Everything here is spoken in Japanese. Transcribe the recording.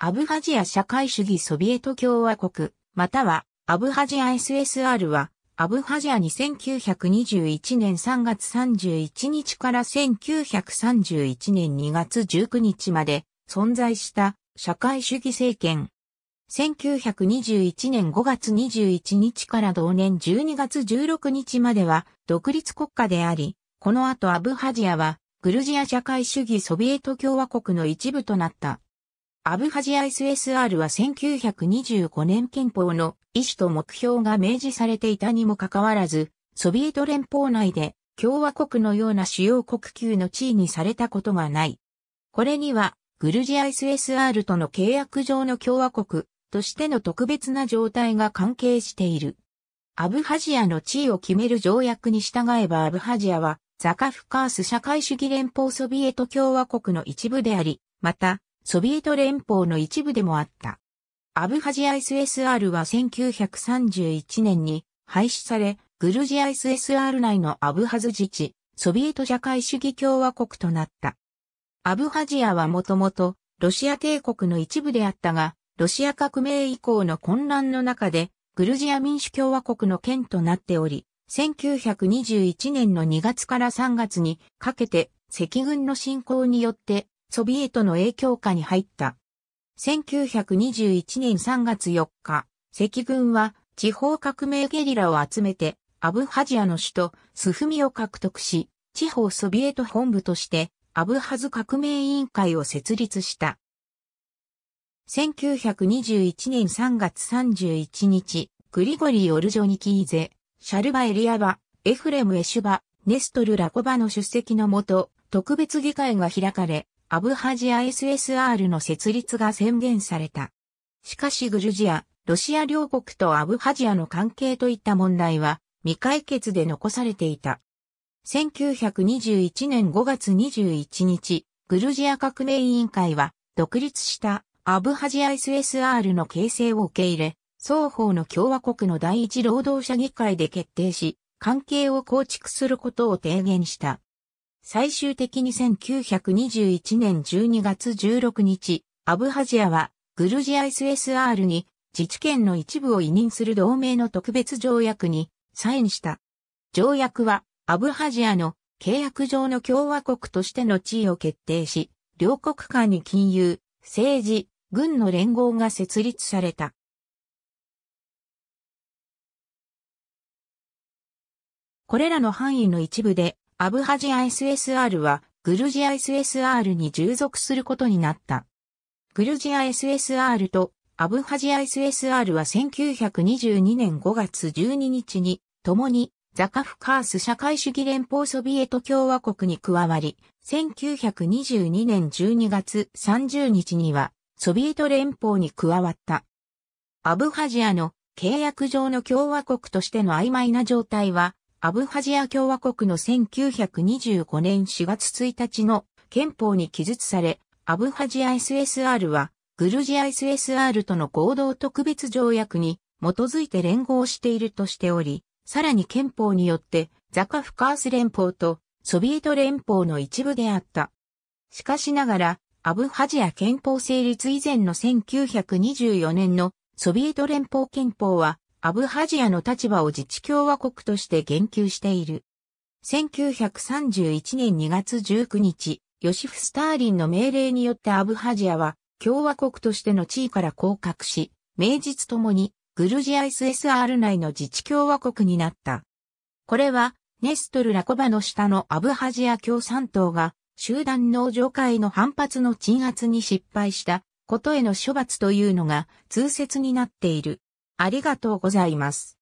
アブハジア社会主義ソビエト共和国、またはアブハジア SSR は、アブハジア1 9 2 1年3月31日から1931年2月19日まで存在した社会主義政権。1921年5月21日から同年12月16日までは独立国家であり、この後アブハジアはグルジア社会主義ソビエト共和国の一部となった。アブハジア SSR は1925年憲法の意思と目標が明示されていたにもかかわらず、ソビエト連邦内で共和国のような主要国級の地位にされたことがない。これには、グルジア SSR との契約上の共和国としての特別な状態が関係している。アブハジアの地位を決める条約に従えばアブハジアはザカフカース社会主義連邦ソビエト共和国の一部であり、また、ソビエト連邦の一部でもあった。アブハジア SSR は1931年に廃止され、グルジア SSR 内のアブハズ自治、ソビエト社会主義共和国となった。アブハジアはもともとロシア帝国の一部であったが、ロシア革命以降の混乱の中で、グルジア民主共和国の県となっており、1921年の2月から3月にかけて赤軍の侵攻によってソビエトの影響下に入った。1921年3月4日、赤軍は地方革命ゲリラを集めてアブハジアの首都スフミを獲得し、地方ソビエト本部としてアブハズ革命委員会を設立した。1921年3月31日、グリゴリー・オルジョニキーゼ、シャルバ・エリアバ、エフレム・エシュバ、ネストル・ラコバの出席のもと、特別議会が開かれ、アブハジア SSR の設立が宣言された。しかしグルジア、ロシア両国とアブハジアの関係といった問題は未解決で残されていた。1921年5月21日、グルジア革命委員会は独立したアブハジア SSR の形成を受け入れ、双方の共和国の第一労働者議会で決定し、関係を構築することを提言した。最終的に1921年12月16日、アブハジアはグルジア SSR に自治権の一部を委任する同盟の特別条約にサインした。条約はアブハジアの契約上の共和国としての地位を決定し、両国間に金融、政治、軍の連合が設立された。これらの範囲の一部でアブハジア SSR はグルジア SSR に従属することになった。グルジア SSR とアブハジア SSR は1922年5月12日に共にザカフカース社会主義連邦ソビエト共和国に加わり、1922年12月30日にはソビエト連邦に加わった。アブハジアの契約上の共和国としての曖昧な状態はアブハジア共和国の1925年4月1日の憲法に記述され、アブハジア SSR はグルジア SSR との合同特別条約に基づいて連合しているとしており、さらに憲法によってザカフカース連邦とソビエト連邦の一部であった。しかしながら、アブハジア憲法成立以前の1924年のソビエト連邦憲法はアブハジアの立場を自治共和国として言及している。1931年2月19日、ヨシフ・スターリンの命令によってアブハジアは共和国としての地位から降格し、名実ともにグルジア SSR 内の自治共和国になった。これは、ネストル・ラコバの下のアブハジア共産党が、集団農場会の反発の鎮圧に失敗したことへの処罰というのが通説になっている。ありがとうございます。